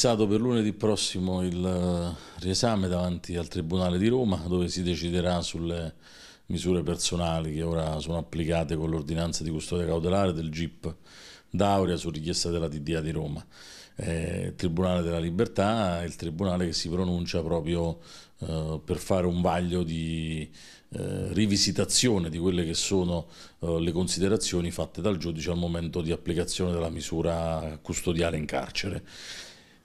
fissato per lunedì prossimo il eh, riesame davanti al Tribunale di Roma dove si deciderà sulle misure personali che ora sono applicate con l'ordinanza di custodia cautelare del GIP d'Aurea su richiesta della DDA di Roma. Eh, il Tribunale della Libertà è il Tribunale che si pronuncia proprio eh, per fare un vaglio di eh, rivisitazione di quelle che sono eh, le considerazioni fatte dal giudice al momento di applicazione della misura custodiale in carcere.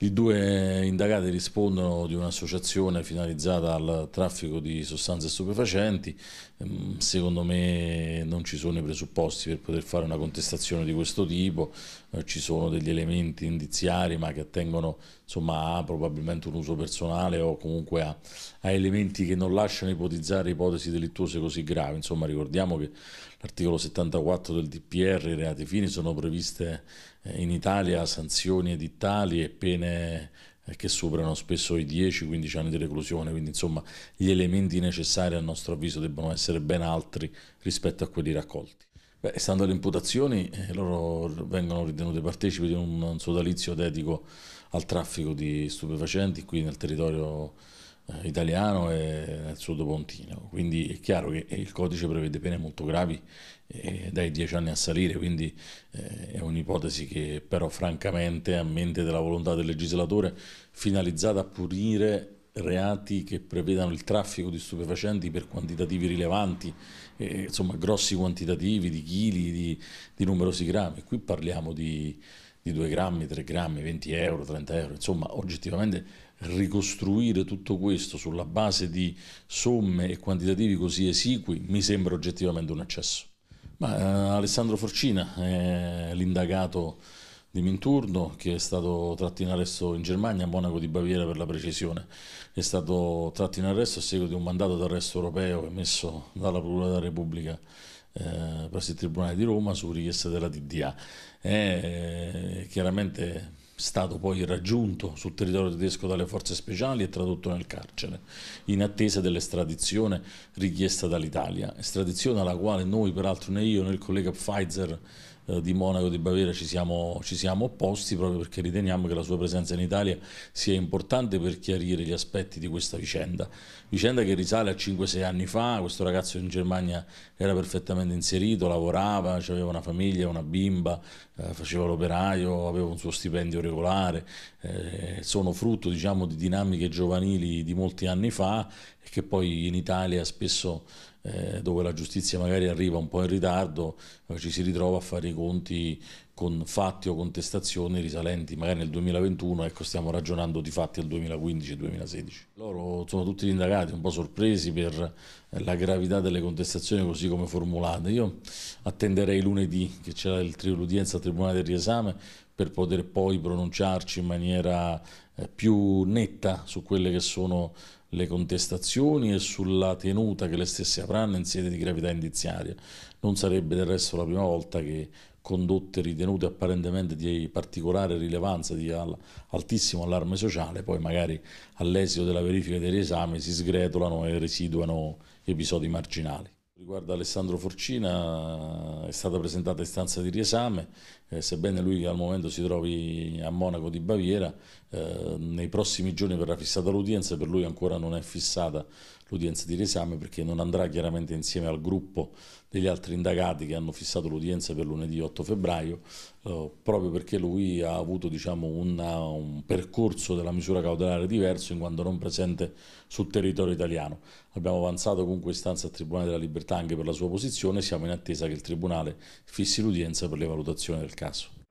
I due indagati rispondono di un'associazione finalizzata al traffico di sostanze stupefacenti, ehm, secondo me non ci sono i presupposti per poter fare una contestazione di questo tipo, eh, ci sono degli elementi indiziari ma che attengono insomma, a probabilmente un uso personale o comunque a, a elementi che non lasciano ipotizzare ipotesi delittuose così gravi, insomma ricordiamo che l'articolo 74 del DPR, i reati fini sono previste eh, in Italia sanzioni edittali e pene eh, che superano spesso i 10-15 anni di reclusione, quindi insomma gli elementi necessari a nostro avviso debbono essere ben altri rispetto a quelli raccolti. Beh, stando alle imputazioni, eh, loro vengono ritenuti partecipi di un sodalizio dedico al traffico di stupefacenti qui nel territorio eh, italiano e nel sudopontino, quindi è chiaro che eh, il codice prevede pene molto gravi eh, dai 10 anni a salire, quindi è un'ipotesi che però francamente a mente della volontà del legislatore finalizzata a punire reati che prevedano il traffico di stupefacenti per quantitativi rilevanti, eh, insomma grossi quantitativi di chili, di, di numerosi grammi. Qui parliamo di di 2 grammi, 3 grammi, 20 euro, 30 euro, insomma oggettivamente ricostruire tutto questo sulla base di somme e quantitativi così esigui mi sembra oggettivamente un eccesso. Ma eh, Alessandro Forcina è l'indagato di Minturno che è stato tratto in arresto in Germania, a Monaco di Baviera per la precisione. È stato tratto in arresto a seguito di un mandato d'arresto europeo emesso dalla Procura della Repubblica eh, presso il Tribunale di Roma su richiesta della DDA. È eh, chiaramente stato poi raggiunto sul territorio tedesco dalle forze speciali e tradotto nel carcere, in attesa dell'estradizione richiesta dall'Italia, estradizione alla quale noi, peraltro né io né il collega Pfizer eh, di Monaco di Baviera ci siamo, ci siamo, opposti proprio perché riteniamo che la sua presenza in Italia sia importante per chiarire gli aspetti di questa vicenda. Vicenda che risale a 5-6 anni fa, questo ragazzo in Germania era perfettamente inserito, lavorava, aveva una famiglia, una bimba, eh, faceva l'operaio, aveva un suo stipendio regolare, eh, sono frutto diciamo, di dinamiche giovanili di molti anni fa e che poi in Italia spesso eh, dove la giustizia magari arriva un po' in ritardo, eh, ci si ritrova a fare i conti con fatti o contestazioni risalenti magari nel 2021, ecco stiamo ragionando di fatti al 2015-2016. Loro sono tutti indagati, un po' sorpresi per eh, la gravità delle contestazioni così come formulate. Io attenderei lunedì che c'è il l'udienza al Tribunale del Riesame per poter poi pronunciarci in maniera eh, più netta su quelle che sono le contestazioni e sulla tenuta che le stesse avranno in sede di gravità indiziaria. Non sarebbe del resto la prima volta che condotte ritenute apparentemente di particolare rilevanza, di altissimo allarme sociale, poi magari all'esito della verifica dei riesami si sgretolano e residuano episodi marginali. Riguardo Alessandro Forcina eh, è stata presentata istanza di riesame, eh, sebbene lui al momento si trovi a Monaco di Baviera, eh, nei prossimi giorni verrà fissata l'udienza, per lui ancora non è fissata l'udienza di riesame perché non andrà chiaramente insieme al gruppo degli altri indagati che hanno fissato l'udienza per lunedì 8 febbraio, eh, proprio perché lui ha avuto diciamo, una, un percorso della misura cautelare diverso in quanto non presente sul territorio italiano. Abbiamo avanzato comunque istanza al Tribunale della Libertà anche per la sua posizione e siamo in attesa che il Tribunale fissi l'udienza per le valutazioni del caso.